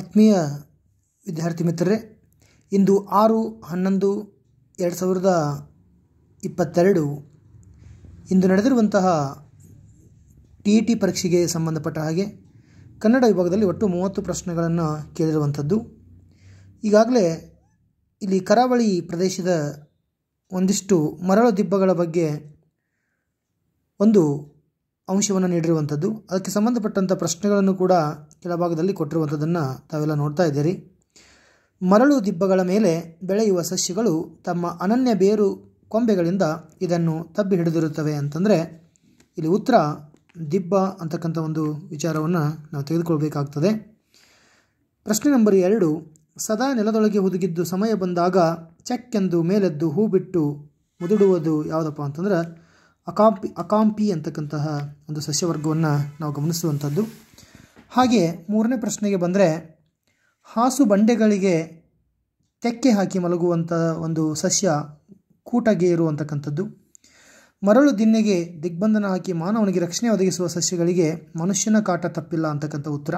ಆತ್ಮೀಯ ವಿದ್ಯಾರ್ಥಿ ಮಿತ್ರರೇ ಇಂದು ಆರು ಹನ್ನೊಂದು ಎರಡು ಸಾವಿರದ ಇಪ್ಪತ್ತೆರಡು ಇಂದು ನಡೆದಿರುವಂತಹ ಟಿ ಇ ಟಿ ಪರೀಕ್ಷೆಗೆ ಸಂಬಂಧಪಟ್ಟ ಹಾಗೆ ಕನ್ನಡ ವಿಭಾಗದಲ್ಲಿ ಒಟ್ಟು ಮೂವತ್ತು ಪ್ರಶ್ನೆಗಳನ್ನು ಕೇಳಿರುವಂಥದ್ದು ಈಗಾಗಲೇ ಇಲ್ಲಿ ಕರಾವಳಿ ಪ್ರದೇಶದ ಒಂದಿಷ್ಟು ಮರಳು ದಿಬ್ಬಗಳ ಬಗ್ಗೆ ಒಂದು ಅಂಶವನ್ನು ನೀಡಿರುವಂಥದ್ದು ಅದಕ್ಕೆ ಸಂಬಂಧಪಟ್ಟಂಥ ಪ್ರಶ್ನೆಗಳನ್ನು ಕೂಡ ಕೆಳಭಾಗದಲ್ಲಿ ಕೊಟ್ಟಿರುವಂಥದ್ದನ್ನು ತಾವೆಲ್ಲ ನೋಡ್ತಾ ಇದ್ದೀರಿ ಮರಳು ದಿಬ್ಬಗಳ ಮೇಲೆ ಬೆಳೆಯುವ ಸಸ್ಯಗಳು ತಮ್ಮ ಅನನ್ಯ ಬೇರು ಕೊಂಬೆಗಳಿಂದ ಇದನ್ನು ತಬ್ಬಿ ಹಿಡಿದಿರುತ್ತವೆ ಅಂತಂದರೆ ಇಲ್ಲಿ ಉತ್ತರ ದಿಬ್ಬ ಅಂತಕ್ಕಂಥ ಒಂದು ವಿಚಾರವನ್ನು ನಾವು ತೆಗೆದುಕೊಳ್ಬೇಕಾಗ್ತದೆ ಪ್ರಶ್ನೆ ನಂಬರ್ ಎರಡು ಸದಾ ನೆಲದೊಳಗೆ ಹುದುಗಿದ್ದು ಸಮಯ ಬಂದಾಗ ಚೆಕ್ಕೆಂದು ಮೇಲೆದ್ದು ಹೂ ಬಿಟ್ಟು ಮುದುಡುವುದು ಯಾವುದಪ್ಪ ಅಂತಂದ್ರೆ ಅಕಾಂಪಿ ಅಕಾಂಪಿ ಅಂತಕ್ಕಂತಹ ಒಂದು ಸಸ್ಯವರ್ಗವನ್ನು ನಾವು ಗಮನಿಸುವಂಥದ್ದು ಹಾಗೆ ಮೂರನೇ ಪ್ರಶ್ನೆಗೆ ಬಂದರೆ ಹಾಸು ಬಂಡೆಗಳಿಗೆ ತೆಕ್ಕೆ ಹಾಕಿ ಮಲಗುವಂಥ ಒಂದು ಸಸ್ಯ ಕೂಟಗೆ ಇರುವಂತಕ್ಕಂಥದ್ದು ಮರಳು ದಿನ್ನೆಗೆ ದಿಗ್ಬಂಧನ ಹಾಕಿ ಮಾನವನಿಗೆ ರಕ್ಷಣೆ ಒದಗಿಸುವ ಸಸ್ಯಗಳಿಗೆ ಮನುಷ್ಯನ ಕಾಟ ತಪ್ಪಿಲ್ಲ ಅಂತಕ್ಕಂಥ ಉತ್ತರ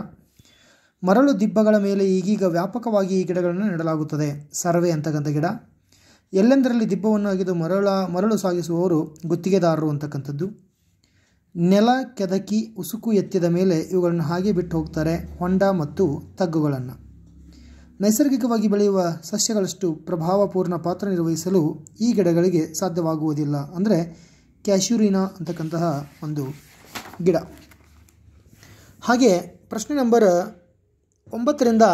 ಮರಳು ದಿಬ್ಬಗಳ ಮೇಲೆ ಈಗೀಗ ವ್ಯಾಪಕವಾಗಿ ಈ ಗಿಡಗಳನ್ನು ನೆಡಲಾಗುತ್ತದೆ ಸರ್ವೆ ಅಂತಕ್ಕಂಥ ಗಿಡ ಎಲ್ಲೆಂದರಲ್ಲಿ ದಿಬ್ಬವನ್ನು ಅಗೆದು ಮರಳ ಮರಳು ಸಾಗಿಸುವವರು ಗುತ್ತಿಗೆದಾರರು ಅಂತಕ್ಕಂಥದ್ದು ನೆಲ ಕೆದಕಿ ಉಸುಕು ಎತ್ತಿದ ಮೇಲೆ ಇವುಗಳನ್ನು ಹಾಗೆ ಬಿಟ್ಟು ಹೋಗ್ತಾರೆ ಹೊಂಡ ಮತ್ತು ತಗ್ಗುಗಳನ್ನು ನೈಸರ್ಗಿಕವಾಗಿ ಬೆಳೆಯುವ ಸಸ್ಯಗಳಷ್ಟು ಪ್ರಭಾವಪೂರ್ಣ ಪಾತ್ರ ನಿರ್ವಹಿಸಲು ಈ ಗಿಡಗಳಿಗೆ ಸಾಧ್ಯವಾಗುವುದಿಲ್ಲ ಅಂದರೆ ಕ್ಯಾಶ್ಯೂರಿನಾ ಅಂತಕ್ಕಂತಹ ಒಂದು ಗಿಡ ಹಾಗೆ ಪ್ರಶ್ನೆ ನಂಬರ್ ಒಂಬತ್ತರಿಂದ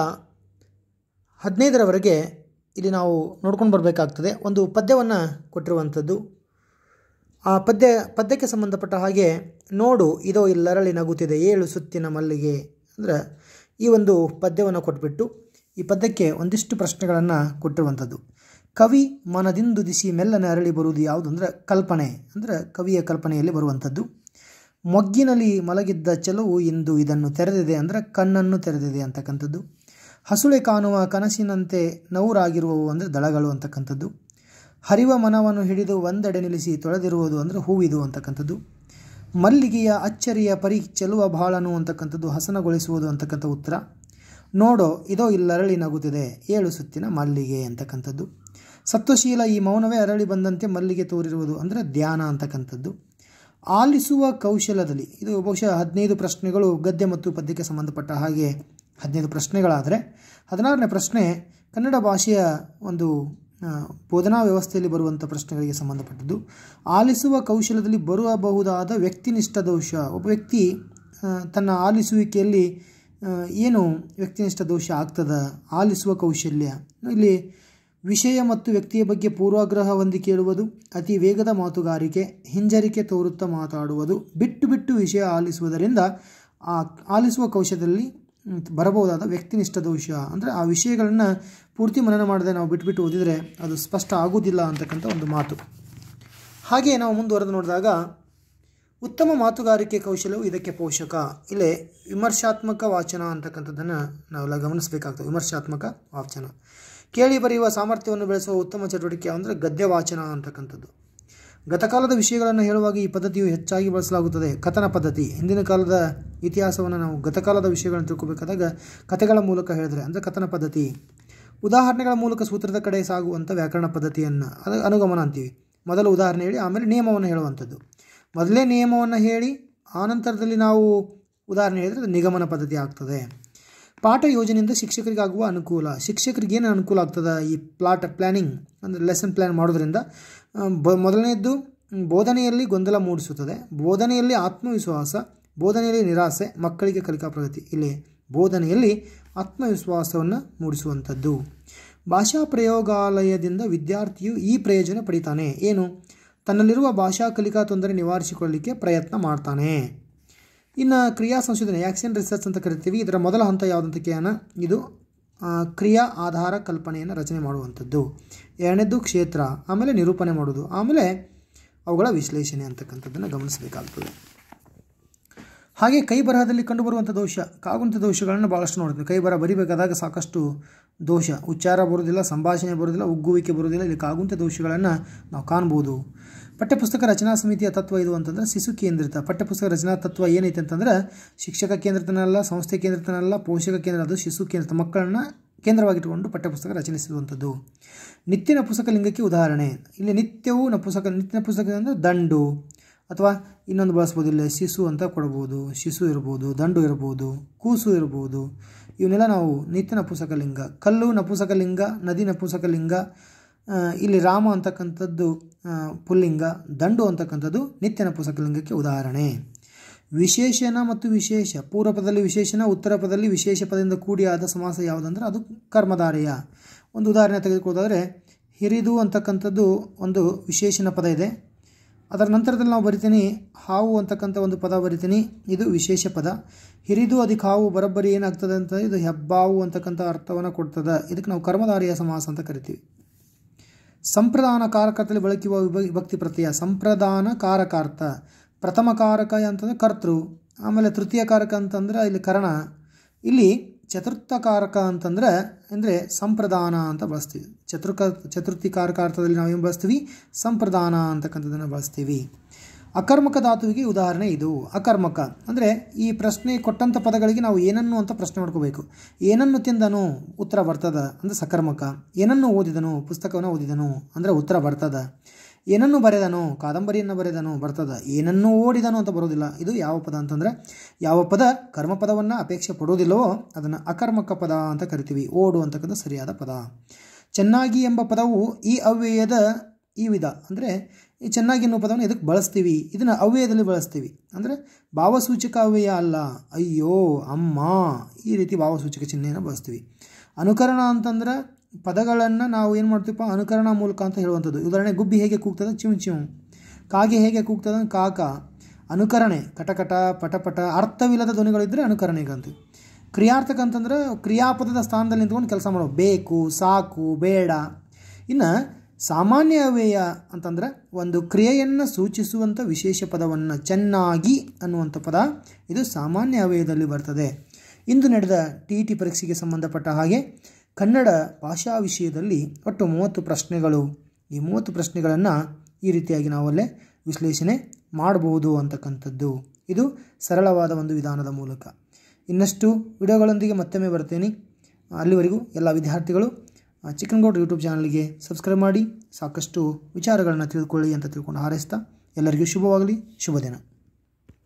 ಹದಿನೈದರವರೆಗೆ ಇಲ್ಲಿ ನಾವು ನೋಡ್ಕೊಂಡು ಬರಬೇಕಾಗ್ತದೆ ಒಂದು ಪದ್ಯವನ್ನು ಕೊಟ್ಟಿರುವಂಥದ್ದು ಆ ಪದ್ಯ ಪದ್ಯಕ್ಕೆ ಸಂಬಂಧಪಟ್ಟ ಹಾಗೆ ನೋಡು ಇದೋ ಇಲ್ಲರಳಿ ನಗುತ್ತಿದೆ ಏಳು ಸುತ್ತಿನ ಮಲ್ಲಿಗೆ ಅಂದರೆ ಈ ಒಂದು ಪದ್ಯವನ್ನು ಕೊಟ್ಬಿಟ್ಟು ಈ ಪದ್ಯಕ್ಕೆ ಒಂದಿಷ್ಟು ಪ್ರಶ್ನೆಗಳನ್ನು ಕೊಟ್ಟಿರುವಂಥದ್ದು ಕವಿ ಮನದಿಂದು ದಿಸಿ ಮೆಲ್ಲನೆ ಅರಳಿ ಬರುವುದು ಯಾವುದು ಅಂದರೆ ಕಲ್ಪನೆ ಅಂದರೆ ಕವಿಯ ಕಲ್ಪನೆಯಲ್ಲಿ ಬರುವಂಥದ್ದು ಮೊಗ್ಗಿನಲ್ಲಿ ಮಲಗಿದ್ದ ಚೆಲುವು ಇಂದು ಇದನ್ನು ತೆರೆದಿದೆ ಅಂದರೆ ಕಣ್ಣನ್ನು ತೆರೆದಿದೆ ಅಂತಕ್ಕಂಥದ್ದು ಹಸುಳೆ ಕಾಣುವ ಕನಸಿನಂತೆ ನೌರಾಗಿರುವವು ಅಂದರೆ ದಳಗಳು ಅಂತಕ್ಕಂಥದ್ದು ಹರಿವ ಮನವನ್ನು ಹಿಡಿದು ಒಂದೆಡೆ ನಿಲ್ಲಿಸಿ ತೊಳೆದಿರುವುದು ಅಂದರೆ ಹೂವಿದು ಅಂತಕ್ಕಂಥದ್ದು ಮಲ್ಲಿಗೆಯ ಅಚ್ಚರಿಯ ಪರಿ ಚೆಲುವ ಬಾಳನು ಅಂತಕ್ಕಂಥದ್ದು ಹಸನಗೊಳಿಸುವುದು ಅಂತಕ್ಕಂಥ ಉತ್ತರ ನೋಡೋ ಇದೋ ಇಲ್ಲರಳಿ ನಗುತ್ತಿದೆ ಏಳು ಸುತ್ತಿನ ಮಲ್ಲಿಗೆ ಅಂತಕ್ಕಂಥದ್ದು ಸತ್ವಶೀಲ ಈ ಮೌನವೇ ಅರಳಿ ಬಂದಂತೆ ಮಲ್ಲಿಗೆ ತೋರಿರುವುದು ಅಂದರೆ ಧ್ಯಾನ ಅಂತಕ್ಕಂಥದ್ದು ಆಲಿಸುವ ಕೌಶಲದಲ್ಲಿ ಇದು ಬಹುಶಃ ಹದಿನೈದು ಪ್ರಶ್ನೆಗಳು ಗದ್ಯ ಮತ್ತು ಪದ್ಯಕ್ಕೆ ಸಂಬಂಧಪಟ್ಟ ಹಾಗೆ ಹದಿನೈದು ಪ್ರಶ್ನೆಗಳಾದರೆ ಹದಿನಾರನೇ ಪ್ರಶ್ನೆ ಕನ್ನಡ ಭಾಷೆಯ ಒಂದು ಬೋಧನಾ ವ್ಯವಸ್ಥೆಯಲ್ಲಿ ಬರುವಂಥ ಪ್ರಶ್ನೆಗಳಿಗೆ ಸಂಬಂಧಪಟ್ಟಿದ್ದು ಆಲಿಸುವ ಕೌಶಲದಲ್ಲಿ ಬರಬಹುದಾದ ವ್ಯಕ್ತಿನಿಷ್ಠ ದೋಷ ಒಬ್ಬ ವ್ಯಕ್ತಿ ತನ್ನ ಆಲಿಸುವಿಕೆಯಲ್ಲಿ ಏನು ವ್ಯಕ್ತಿನಿಷ್ಠ ದೋಷ ಆಗ್ತದ ಆಲಿಸುವ ಕೌಶಲ್ಯ ಇಲ್ಲಿ ವಿಷಯ ಮತ್ತು ವ್ಯಕ್ತಿಯ ಬಗ್ಗೆ ಪೂರ್ವಾಗ್ರಹ ಹೊಂದಿ ಕೇಳುವುದು ಅತಿ ವೇಗದ ಮಾತುಗಾರಿಕೆ ಹಿಂಜರಿಕೆ ತೋರುತ್ತಾ ಮಾತಾಡುವುದು ಬಿಟ್ಟು ಬಿಟ್ಟು ವಿಷಯ ಆಲಿಸುವುದರಿಂದ ಆ ಆಲಿಸುವ ಕೌಶಲದಲ್ಲಿ ಬರಬಹುದಾದ ವ್ಯಕ್ತಿನಿಷ್ಠದ ದೋಷ ಅಂದರೆ ಆ ವಿಷಯಗಳನ್ನು ಪೂರ್ತಿ ಮನನ ಮಾಡದೆ ನಾವು ಬಿಟ್ಬಿಟ್ಟು ಓದಿದರೆ ಅದು ಸ್ಪಷ್ಟ ಆಗುವುದಿಲ್ಲ ಅಂತಕ್ಕಂಥ ಒಂದು ಮಾತು ಹಾಗೆ ನಾವು ಮುಂದುವರೆದು ನೋಡಿದಾಗ ಉತ್ತಮ ಮಾತುಗಾರಿಕೆ ಕೌಶಲ್ಯವು ಇದಕ್ಕೆ ಪೋಷಕ ಇಲ್ಲೇ ವಿಮರ್ಶಾತ್ಮಕ ವಾಚನ ಅಂತಕ್ಕಂಥದ್ದನ್ನು ನಾವೆಲ್ಲ ಗಮನಿಸಬೇಕಾಗ್ತದೆ ವಿಮರ್ಶಾತ್ಮಕ ವಾಚನ ಕೇಳಿ ಬರೆಯುವ ಸಾಮರ್ಥ್ಯವನ್ನು ಬೆಳೆಸುವ ಉತ್ತಮ ಚಟುವಟಿಕೆ ಅಂದರೆ ಗದ್ಯ ವಾಚನ ಅಂತಕ್ಕಂಥದ್ದು ಗತಕಾಲದ ವಿಷಯಗಳನ್ನು ಹೇಳುವಾಗ ಈ ಪದ್ಧತಿಯು ಹೆಚ್ಚಾಗಿ ಬಳಸಲಾಗುತ್ತದೆ ಕಥನ ಪದ್ಧತಿ ಹಿಂದಿನ ಕಾಲದ ಇತಿಹಾಸವನ್ನು ನಾವು ಗತಕಾಲದ ವಿಷಯಗಳನ್ನು ತಿಳ್ಕೊಬೇಕಾದಾಗ ಕಥೆಗಳ ಮೂಲಕ ಹೇಳಿದರೆ ಅಂದರೆ ಕಥನ ಪದ್ಧತಿ ಉದಾಹರಣೆಗಳ ಮೂಲಕ ಸೂತ್ರದ ಕಡೆ ಸಾಗುವಂಥ ವ್ಯಾಕರಣ ಪದ್ಧತಿಯನ್ನು ಅದು ಅನುಗಮನ ಅಂತೀವಿ ಮೊದಲು ಉದಾಹರಣೆ ಹೇಳಿ ಆಮೇಲೆ ನಿಯಮವನ್ನು ಹೇಳುವಂಥದ್ದು ಮೊದಲೇ ನಿಯಮವನ್ನು ಹೇಳಿ ಆನಂತರದಲ್ಲಿ ನಾವು ಉದಾಹರಣೆ ಹೇಳಿದರೆ ನಿಗಮನ ಪದ್ಧತಿ ಆಗ್ತದೆ ಪಾಠ ಯೋಜನೆಯಿಂದ ಶಿಕ್ಷಕರಿಗಾಗುವ ಅನುಕೂಲ ಶಿಕ್ಷಕರಿಗೆ ಏನು ಅನುಕೂಲ ಆಗ್ತದೆ ಈ ಪ್ಲಾಟ್ ಪ್ಲ್ಯಾನಿಂಗ್ ಅಂದರೆ ಲೆಸನ್ ಪ್ಲ್ಯಾನ್ ಮಾಡೋದ್ರಿಂದ ಬ ಮೊದಲನೆಯದ್ದು ಬೋಧನೆಯಲ್ಲಿ ಗೊಂದಲ ಮೂಡಿಸುತ್ತದೆ ಬೋಧನೆಯಲ್ಲಿ ಆತ್ಮವಿಶ್ವಾಸ ಬೋಧನೆಯಲ್ಲಿ ನಿರಾಸೆ ಮಕ್ಕಳಿಗೆ ಕಲಿಕಾ ಪ್ರಗತಿ ಇಲ್ಲಿ ಬೋಧನೆಯಲ್ಲಿ ಆತ್ಮವಿಶ್ವಾಸವನ್ನು ಮೂಡಿಸುವಂಥದ್ದು ಭಾಷಾ ಪ್ರಯೋಗಾಲಯದಿಂದ ವಿದ್ಯಾರ್ಥಿಯು ಈ ಪ್ರಯೋಜನ ಪಡಿತಾನೆ ಏನು ತನ್ನಲ್ಲಿರುವ ಭಾಷಾ ಕಲಿಕಾ ತೊಂದರೆ ನಿವಾರಿಸಿಕೊಳ್ಳಲಿಕ್ಕೆ ಪ್ರಯತ್ನ ಮಾಡ್ತಾನೆ ಇನ್ನು ಕ್ರಿಯಾ ಸಂಶೋಧನೆ ಆ್ಯಕ್ಷನ್ ರಿಸರ್ಚ್ ಅಂತ ಕರಿತೀವಿ ಇದರ ಮೊದಲ ಹಂತ ಯಾವುದಂತ ಕೇಳೋಣ ಇದು ಕ್ರಿಯಾ ಆಧಾರ ಕಲ್ಪನೆಯನ್ನು ರಚನೆ ಮಾಡುವಂಥದ್ದು ಎರಡನೇದು ಕ್ಷೇತ್ರ ಆಮೇಲೆ ನಿರೂಪಣೆ ಮಾಡೋದು ಆಮೇಲೆ ಅವುಗಳ ವಿಶ್ಲೇಷಣೆ ಅಂತಕ್ಕಂಥದ್ದನ್ನು ಗಮನಿಸಬೇಕಾಗ್ತದೆ ಹಾಗೆ ಕೈ ಬರಹದಲ್ಲಿ ಕಂಡುಬರುವಂಥ ದೋಷ ಕಾಗುಂತ ದೋಷಗಳನ್ನು ಭಾಳಷ್ಟು ನೋಡ್ತೀವಿ ಕೈ ಬರ ಬರಿಬೇಕಾದಾಗ ಸಾಕಷ್ಟು ದೋಷ ಉಚ್ಚಾರ ಬರೋದಿಲ್ಲ ಸಂಭಾಷಣೆ ಬರೋದಿಲ್ಲ ಉಗ್ಗುವಿಕೆ ಬರೋದಿಲ್ಲ ಇಲ್ಲಿ ಕಾಗುಂತ ದೋಷಗಳನ್ನು ನಾವು ಕಾಣ್ಬೋದು ಪಠ್ಯಪುಸ್ತಕ ರಚನಾ ಸಮಿತಿಯ ತತ್ವ ಇದು ಅಂತಂದರೆ ಶಿಶು ಕೇಂದ್ರಿತ ಪಠ್ಯಪುಸ್ತಕ ರಚನಾ ತತ್ವ ಏನೈತೆ ಅಂತಂದ್ರೆ ಶಿಕ್ಷಕ ಕೇಂದ್ರತನಲ್ಲ ಸಂಸ್ಥೆ ಕೇಂದ್ರತನಲ್ಲ ಪೋಷಕ ಕೇಂದ್ರ ಅದು ಶಿಶು ಕೇಂದ್ರಿತ ಮಕ್ಕಳನ್ನು ಕೇಂದ್ರವಾಗಿಟ್ಟುಕೊಂಡು ಪಠ್ಯಪುಸ್ತಕ ರಚನಿಸಿರುವಂಥದ್ದು ನಿತ್ಯನ ಪುಸ್ತಕ ಲಿಂಗಕ್ಕೆ ಉದಾಹರಣೆ ಇಲ್ಲಿ ನಿತ್ಯವೂ ನಪುಸ್ತಕ ನಿತ್ಯ ಪುಸ್ತಕ ಅಂದರೆ ದಂಡು ಅಥವಾ ಇನ್ನೊಂದು ಬಳಸ್ಬೋದು ಇಲ್ಲಿ ಶಿಶು ಅಂತ ಕೊಡ್ಬೋದು ಶಿಶು ಇರ್ಬೋದು ದಂಡು ಇರ್ಬೋದು ಕೂಸು ಇರ್ಬೋದು ಇವನ್ನೆಲ್ಲ ನಾವು ನಿತ್ಯನ ಪುಸ್ತಕಲಿಂಗ ಲಿಂಗ ಕಲ್ಲು ನಪುಸಕ ಲಿಂಗ ನದಿ ನಪುಸಕ ಲಿಂಗ ಇಲ್ಲಿ ರಾಮ ಅಂತಕ್ಕಂಥದ್ದು ಪುಲ್ಲಿಂಗ ದಂಡು ಅಂತಕ್ಕಂಥದ್ದು ನಿತ್ಯನ ಪುಸ್ತಕಲಿಂಗಕ್ಕೆ ಉದಾಹರಣೆ ವಿಶೇಷಣ ಮತ್ತು ವಿಶೇಷ ಪೂರ್ವಪದಲ್ಲಿ ವಿಶೇಷಣ ಉತ್ತರ ಪದದಲ್ಲಿ ವಿಶೇಷ ಪದದಿಂದ ಕೂಡಿ ಆದ ಸಮಾಸ ಯಾವುದಂದ್ರೆ ಅದು ಕರ್ಮಧಾರೆಯ ಒಂದು ಉದಾಹರಣೆ ತೆಗೆದುಕೊಳ್ಳೋದಾದರೆ ಹಿರಿದು ಅಂತಕ್ಕಂಥದ್ದು ಒಂದು ವಿಶೇಷಣ ಪದ ಇದೆ ಅದರ ನಂತರದಲ್ಲಿ ನಾವು ಬರಿತೀನಿ ಹಾವು ಅಂತಕ್ಕಂಥ ಒಂದು ಪದ ಬರಿತೀನಿ ಇದು ವಿಶೇಷ ಪದ ಹಿರಿದು ಅದಕ್ಕೆ ಹಾವು ಬರೋಬ್ಬರಿ ಏನಾಗ್ತದೆ ಅಂತ ಇದು ಹೆಬ್ಬಾವು ಅಂತಕ್ಕಂಥ ಅರ್ಥವನ್ನು ಕೊಡ್ತದೆ ಇದಕ್ಕೆ ನಾವು ಕರ್ಮಧಾರಿಯ ಸಮಾಸ ಅಂತ ಕರಿತೀವಿ ಸಂಪ್ರದಾನ ಕಾರಕದಲ್ಲಿ ಬಳಕೆಯುವ ವಿಭಕ್ತಿ ಪ್ರತ್ಯಯ ಸಂಪ್ರದಾನ ಕಾರಕಾರ್ಥ ಪ್ರಥಮ ಕಾರಕ ಅಂತಂದರೆ ಕರ್ತೃ ಆಮೇಲೆ ತೃತೀಯ ಕಾರಕ ಅಂತಂದರೆ ಇಲ್ಲಿ ಕರಣ ಇಲ್ಲಿ ಚತುರ್ಥ ಕಾರಕ ಅಂತಂದರೆ ಅಂದರೆ ಸಂಪ್ರದಾನ ಅಂತ ಬಳಸ್ತೀವಿ ಚತುರ್ಕ ಚತುರ್ಥಿ ಕಾರಕಾರ್ಥದಲ್ಲಿ ನಾವೇನು ಬಳಸ್ತೀವಿ ಸಂಪ್ರದಾನ ಅಂತಕ್ಕಂಥದ್ದನ್ನು ಬಳಸ್ತೀವಿ ಅಕರ್ಮಕ ಧಾತುವಿಗೆ ಉದಾಹರಣೆ ಇದು ಅಕರ್ಮಕ ಅಂದರೆ ಈ ಪ್ರಶ್ನೆ ಕೊಟ್ಟಂಥ ಪದಗಳಿಗೆ ನಾವು ಏನನ್ನು ಅಂತ ಪ್ರಶ್ನೆ ಮಾಡ್ಕೋಬೇಕು ಏನನ್ನು ತಿಂದನು ಉತ್ತರ ಬರ್ತದ ಅಂದರೆ ಸಕರ್ಮಕ ಏನನ್ನು ಓದಿದನು ಪುಸ್ತಕವನ್ನು ಓದಿದನು ಅಂದರೆ ಉತ್ತರ ಬರ್ತದ ಏನನ್ನು ಬರೆದನು ಕಾದಂಬರಿಯನ್ನು ಬರೆದನು ಬರ್ತದ ಏನನ್ನು ಓಡಿದನು ಅಂತ ಬರೋದಿಲ್ಲ ಇದು ಯಾವ ಪದ ಅಂತಂದರೆ ಯಾವ ಪದ ಕರ್ಮ ಪದವನ್ನು ಅಪೇಕ್ಷೆ ಪಡೋದಿಲ್ಲವೋ ಅದನ್ನು ಅಕರ್ಮಕ ಪದ ಅಂತ ಕರಿತೀವಿ ಓಡು ಅಂತಕ್ಕಂಥ ಸರಿಯಾದ ಪದ ಚೆನ್ನಾಗಿ ಎಂಬ ಪದವು ಈ ಅವ್ಯಯದ ಈ ವಿಧ ಅಂದರೆ ಈ ಚೆನ್ನಾಗಿ ಅನ್ನೋ ಪದವನ್ನು ಇದಕ್ಕೆ ಬಳಸ್ತೀವಿ ಇದನ್ನು ಅವ್ಯಯದಲ್ಲಿ ಬಳಸ್ತೀವಿ ಅಂದರೆ ಭಾವಸೂಚಕ ಅವ್ಯಯ ಅಲ್ಲ ಅಯ್ಯೋ ಅಮ್ಮ ಈ ರೀತಿ ಭಾವಸೂಚಕ ಚಿಹ್ನೆಯನ್ನು ಬಳಸ್ತೀವಿ ಅನುಕರಣ ಅಂತಂದರೆ ಪದಗಳನ್ನು ನಾವು ಏನು ಮಾಡ್ತೀವಪ್ಪ ಅನುಕರಣ ಮೂಲಕ ಅಂತ ಹೇಳುವಂಥದ್ದು ಉದಾಹರಣೆ ಗುಬ್ಬಿ ಹೇಗೆ ಕೂಗ್ತದೆ ಚಿಮ್ ಚಿಮ್ ಕಾಗೆ ಹೇಗೆ ಕೂಗ್ತದೆ ಕಾಕ ಅನುಕರಣೆ ಕಟಕಟ ಪಟಪಟ ಅರ್ಥವಿಲ್ಲದ ಧ್ವನಿಗಳಿದ್ದರೆ ಅನುಕರಣೆಗಂತೀವಿ ಕ್ರಿಯಾರ್ಥಕ ಅಂತಂದರೆ ಕ್ರಿಯಾಪದದ ಸ್ಥಾನದಲ್ಲಿ ನಿಂತ್ಕೊಂಡು ಕೆಲಸ ಮಾಡೋ ಬೇಕು ಸಾಕು ಬೇಡ ಇನ್ನು ಸಾಮಾನ್ಯ ಅವ್ಯಯ ಅಂತಂದರೆ ಒಂದು ಕ್ರಿಯೆಯನ್ನು ಸೂಚಿಸುವಂಥ ವಿಶೇಷ ಪದವನ್ನು ಚೆನ್ನಾಗಿ ಅನ್ನುವಂಥ ಪದ ಇದು ಸಾಮಾನ್ಯ ಅವ್ಯಯದಲ್ಲಿ ಬರ್ತದೆ ಇಂದು ನಡೆದ ಟಿ ಇ ಟಿ ಪರೀಕ್ಷೆಗೆ ಸಂಬಂಧಪಟ್ಟ ಹಾಗೆ ಕನ್ನಡ ಭಾಷಾ ವಿಷಯದಲ್ಲಿ ಒಟ್ಟು ಮೂವತ್ತು ಪ್ರಶ್ನೆಗಳು ಈ ಮೂವತ್ತು ಪ್ರಶ್ನೆಗಳನ್ನು ಈ ರೀತಿಯಾಗಿ ನಾವಲ್ಲೇ ವಿಶ್ಲೇಷಣೆ ಮಾಡಬಹುದು ಅಂತಕ್ಕಂಥದ್ದು ಇದು ಸರಳವಾದ ಒಂದು ವಿಧಾನದ ಮೂಲಕ ಇನ್ನಷ್ಟು ವಿಡಿಯೋಗಳೊಂದಿಗೆ ಮತ್ತೊಮ್ಮೆ ಬರ್ತೇನೆ ಅಲ್ಲಿವರೆಗೂ ಎಲ್ಲ ವಿದ್ಯಾರ್ಥಿಗಳು ಚಿಕನ್ ಗೌಡ್ ಯೂಟ್ಯೂಬ್ ಚಾನಲ್ಗೆ ಸಬ್ಸ್ಕ್ರೈಬ್ ಮಾಡಿ ಸಾಕಷ್ಟು ವಿಚಾರಗಳನ್ನು ತಿಳಿದುಕೊಳ್ಳಿ ಅಂತ ತಿಳ್ಕೊಂಡು ಹಾರೈಸ್ತಾ ಎಲ್ಲರಿಗೂ ಶುಭವಾಗಲಿ ಶುಭ ದಿನ